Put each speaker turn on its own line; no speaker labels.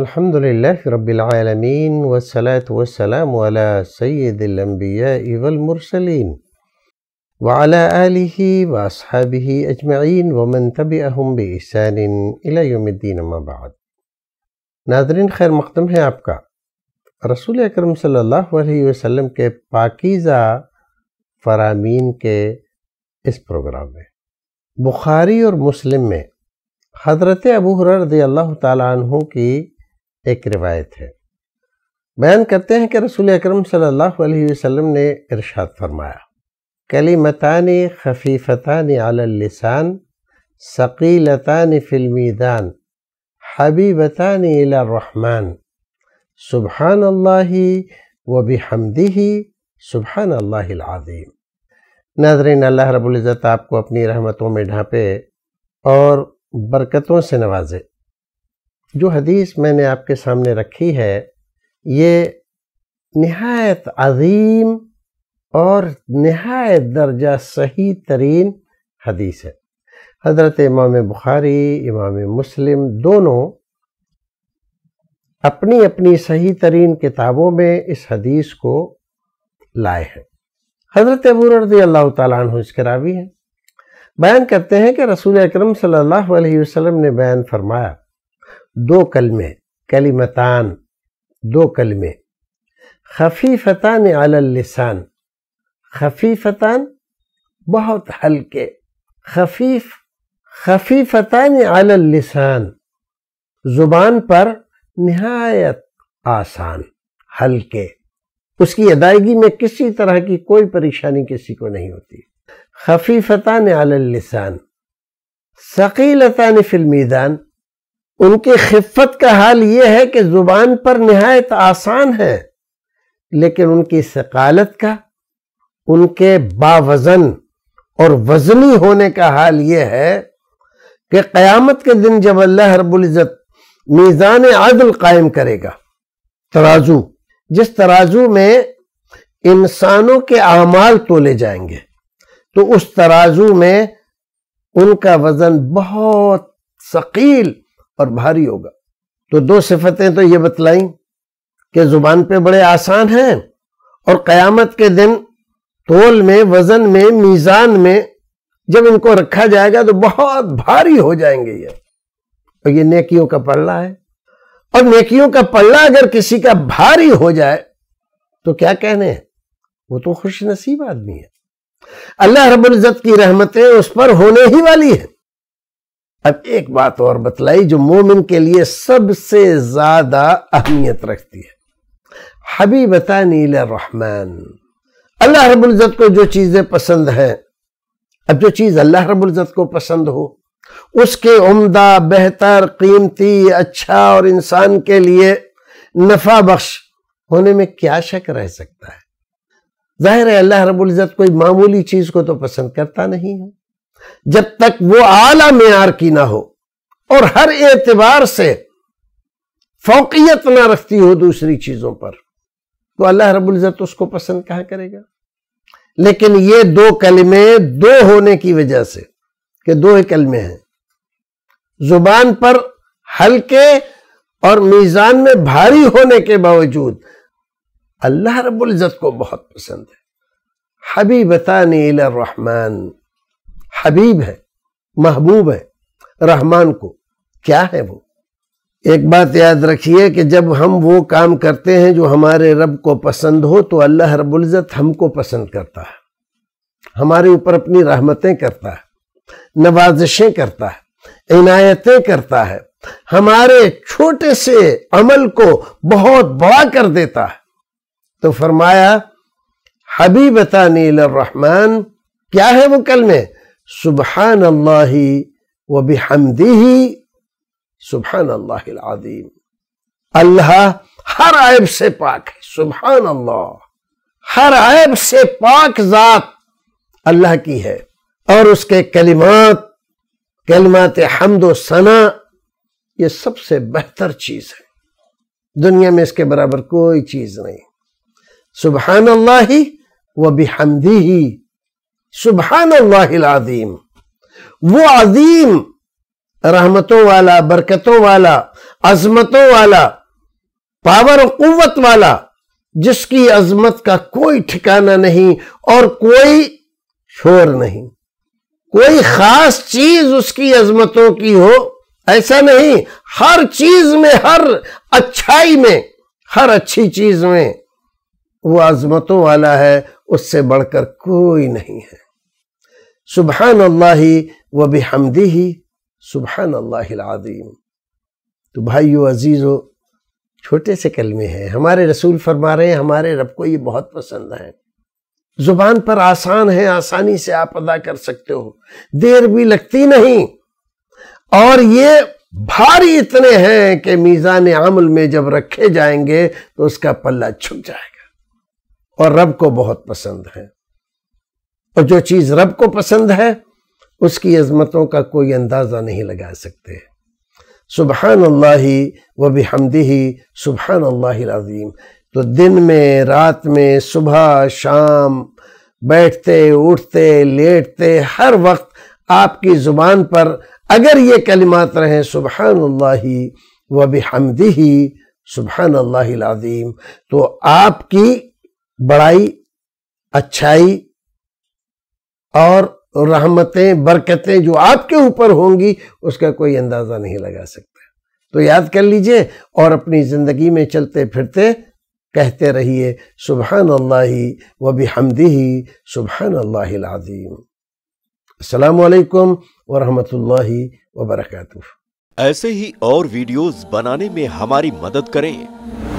अल्हम्दुलिल्लाह रब्बिलआलमीन वसलात वसलाम अला सय्यदिलअंबिया वल मुरसलीन व अला आलिहि व अस्हाबिहि अजमईन व मन तबिअहुम बि इहसान इला यौमिद्दीन अम्मा बाद नाजरीन खैर मकदम है आपका रसूल अकरम सल्लल्लाहु अलैहि वसल्लम के पाकीज़ा फरामीन के इस प्रोग्राम में बुखारी और मुस्लिम में हज़रत अबू हर रदी अल्लाह तु की एक रिवायत है बयान करते हैं कि रसूल अकरम सल्लल्लाहु अलैहि वसल्लम ने इरशाद फरमाया कलीमतान खफीफतान आलसान शकीलतान फिल्मीदान इला रहमान सुबहान अल्लाह व बिहमदी सुबहान अल्लाज़ीम नाजरीन अल्लाह रबुल्ज़त आपको अपनी रहमतों में ढांपे और बरकतों से नवाजे जो हदीस मैंने आपके सामने रखी है ये नहायत अजीम और नहायत दर्जा सही तरीन हदीस है हज़रत इमाम बुखारी इमाम मुस्लिम दोनों अपनी अपनी सही तरीन किताबों में इस हदीस को लाए हैं हज़रत रजी अल्लाह तु इसके रावी हैं बयान करते हैं कि रसूल अक्रम सल्ला अलैहि ने बयान फरमाया दो कलमे कलिमतान दो कलमे खफी अलसान खफीफतान फ़तान बहुत हल्के खफीफ खफी अलसान ज़ुबान पर नहायत आसान हल्के उसकी अदायगी में किसी तरह की कोई परेशानी किसी को नहीं होती खफीफतान अलसान सकीलतान फिल्मीदान उनकी खिफत का हाल ये है कि ज़ुबान पर नहायत आसान है लेकिन उनकी सकालत का उनके बावज़न और वज़नी होने का हाल ये है कि क़यामत के दिन जब अल्लाह रबुल्ज़त मीज़ान आदल कायम करेगा तराजू जिस तराजू में इंसानों के आमाल तोले जाएंगे तो उस तराजू में उनका वज़न बहुत शकील और भारी होगा तो दो सिफतें तो ये बतलाई कि जुबान पे बड़े आसान हैं और कयामत के दिन तोल में वजन में मीज़ान में जब इनको रखा जाएगा तो बहुत भारी हो जाएंगे ये और तो ये नेकियों का पल्ला है और नेकियों का पल्ला अगर किसी का भारी हो जाए तो क्या कहने हैं वो तो खुश नसीब आदमी है अल्लाह रबुल्जत की रहमतें उस पर होने ही वाली है अब एक बात और बतलाई जो मोमिन के लिए सबसे ज्यादा अहमियत रखती है बता नील रहमान अल्लाह रबुल्जत को जो चीज़ें पसंद हैं अब जो चीज़ अल्लाह रबुल्जत को पसंद हो उसके उम्दा बेहतर कीमती अच्छा और इंसान के लिए नफा बख्श होने में क्या शक रह सकता है जाहिर है अल्लाह रबुल्जत कोई मामूली चीज़ को तो पसंद करता नहीं है जब तक वो आला मैार की ना हो और हर एतबार से फोकियत ना रखती हो दूसरी चीज़ों पर तो अल्लाह रबुल्ज़त उसको पसंद कहाँ करेगा लेकिन ये दो कलमे दो होने की वजह से कि दो ही कलमे हैं जुबान पर हल्के और मीज़ान में भारी होने के बावजूद अल्लाह रबुल्ज़त को बहुत पसंद है हबीबतानी रहमान हबीब है महबूब है रहमान को क्या है वो एक बात याद रखिए कि जब हम वो काम करते हैं जो हमारे रब को पसंद हो तो अल्लाह रबुल्ज़त हमको पसंद करता है हमारे ऊपर अपनी रहमतें करता है नवाजिशें करता है इनायतें करता है हमारे छोटे से अमल को बहुत बड़ा कर देता है तो फरमाया हबीबता नील रहमान क्या है वो कल में सुबहान अल्लाह व बिहमदी सुबहान अल्लाह आदिम अल्लाह हर ऐब से पाक है सुबहान अल्लाह हर ऐब से पाक जात अल्लाह की है और उसके कलिमात कलिमात हमदो सना ये सबसे बेहतर चीज़ है दुनिया में इसके बराबर कोई चीज़ नहीं सुबहान अल्लाह हमदी ही सुबहान अल्लाजीम वो अजीम रहमतों वाला बरकतों वाला अजमतों वाला पावर कुत वाला जिसकी अजमत का कोई ठिकाना नहीं और कोई शोर नहीं कोई खास चीज उसकी अजमतों की हो ऐसा नहीं हर चीज में हर अच्छाई में हर अच्छी चीज में वो अजमतों वाला है उससे बढ़कर कोई नहीं है सुबहान अल्लाह व हमदी ही सुबहान अल्लाम तो भाइयों अजीजो छोटे से कलमे हैं हमारे रसूल फरमा रहे हैं हमारे रब को ये बहुत पसंद है ज़ुबान पर आसान है आसानी से आप अदा कर सकते हो देर भी लगती नहीं और ये भारी इतने हैं कि मीज़ान अमल में जब रखे जाएंगे तो उसका पल्ला छुप जाएगा और रब को बहुत पसंद है और जो चीज़ रब को पसंद है उसकी अजमतों का कोई अंदाज़ा नहीं लगा सकते सुबहान अल्लाह व हमदी ही सुबहान अल्लाजीम तो दिन में रात में सुबह शाम बैठते उठते लेटते हर वक्त आपकी ज़ुबान पर अगर ये कलिमात रहें सुबहान अल्लाह व हमदी ही सुबहान अल्लाजीम तो आपकी बड़ाई अच्छाई और रहमतें बरकतें जो आपके ऊपर होंगी उसका कोई अंदाज़ा नहीं लगा सकता तो याद कर लीजिए और अपनी ज़िंदगी में चलते फिरते कहते रहिए सुबहान अल्लाह व भी हमदी ही सुबहान अल्लाजीम असलकम वरहमत ला ऐसे ही और वीडियोस बनाने में हमारी मदद करें